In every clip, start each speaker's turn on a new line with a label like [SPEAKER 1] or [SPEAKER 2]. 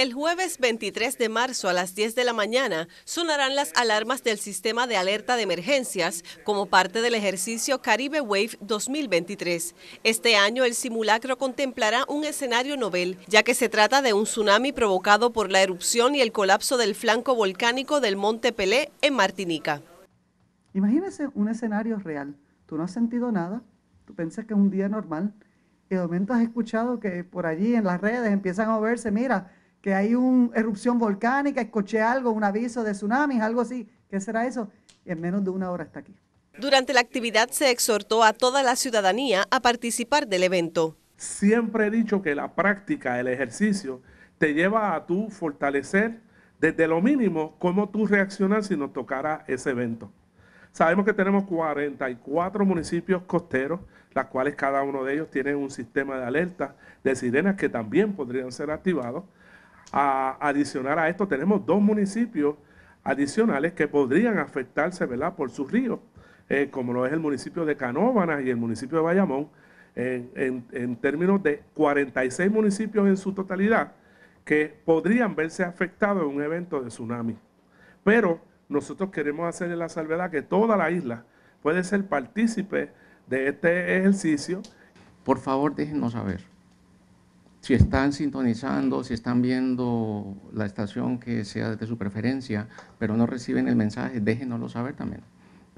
[SPEAKER 1] El jueves 23 de marzo a las 10 de la mañana sonarán las alarmas del sistema de alerta de emergencias como parte del ejercicio Caribe Wave 2023. Este año el simulacro contemplará un escenario novel, ya que se trata de un tsunami provocado por la erupción y el colapso del flanco volcánico del Monte Pelé en Martinica.
[SPEAKER 2] Imagínese un escenario real. Tú no has sentido nada, tú piensas que es un día normal y de momento has escuchado que por allí en las redes empiezan a moverse, mira, que hay una erupción volcánica, escuché algo, un aviso de tsunamis, algo así. ¿Qué será eso? en menos de una hora está aquí.
[SPEAKER 1] Durante la actividad se exhortó a toda la ciudadanía
[SPEAKER 3] a participar del evento. Siempre he dicho que la práctica, el ejercicio, te lleva a tú fortalecer desde lo mínimo cómo tú reaccionas si nos tocara ese evento. Sabemos que tenemos 44 municipios costeros, las cuales cada uno de ellos tiene un sistema de alerta de sirenas que también podrían ser activados a adicionar a esto, tenemos dos municipios adicionales que podrían afectarse ¿verdad? por sus ríos, eh, como lo es el municipio de Canóvanas y el municipio de Bayamón, en, términos de 46 municipios en su totalidad que podrían verse afectados en un evento de tsunami. Pero nosotros queremos hacerle la salvedad que toda la isla puede ser partícipe de este ejercicio. Por favor, déjenos saber si están sintonizando, si están
[SPEAKER 4] viendo la estación que sea de su preferencia, pero no reciben el mensaje, déjenoslo saber también.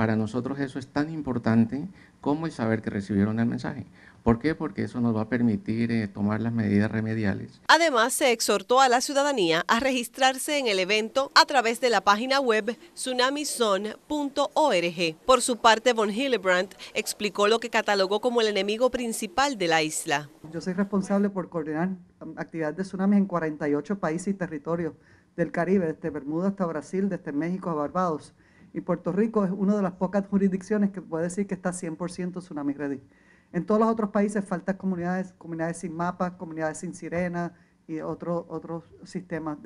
[SPEAKER 4] Para nosotros eso es tan importante como el saber que recibieron el mensaje. ¿Por qué? Porque eso nos va a permitir eh, tomar las medidas remediales.
[SPEAKER 1] Además, se exhortó a la ciudadanía a registrarse en el evento a través de la página web tsunamison.org. Por su parte, von Hillebrand explicó lo que catalogó como el enemigo principal de la isla.
[SPEAKER 2] Yo soy responsable por coordinar um, actividades de tsunami en 48 países y territorios del Caribe, desde Bermuda hasta Brasil, desde México a Barbados y Puerto Rico es una de las pocas jurisdicciones que puede decir que está 100% tsunami ready. En todos los otros países faltan comunidades, comunidades sin mapas, comunidades sin sirenas y otros otros sistemas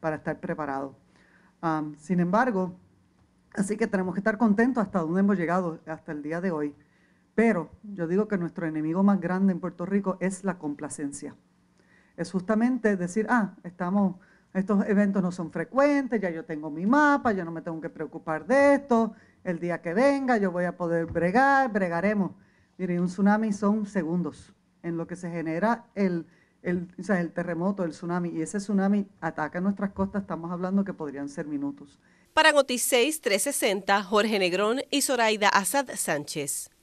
[SPEAKER 2] para estar preparados. sin embargo, así que tenemos que estar contentos hasta donde hemos llegado hasta el día de hoy. Pero yo digo que nuestro enemigo más grande en Puerto Rico es la complacencia. Es justamente decir, ah, estamos estos eventos no son frecuentes, ya yo tengo mi mapa, yo no me tengo que preocupar de esto, el día que venga yo voy a poder bregar, bregaremos. Miren, un tsunami son segundos en lo que se genera el, el, terremoto, el tsunami, y ese tsunami ataca nuestras costas, estamos hablando que podrían ser minutos.
[SPEAKER 1] Para Noticias 360, Jorge Negrón y Zoraida Asad Sánchez.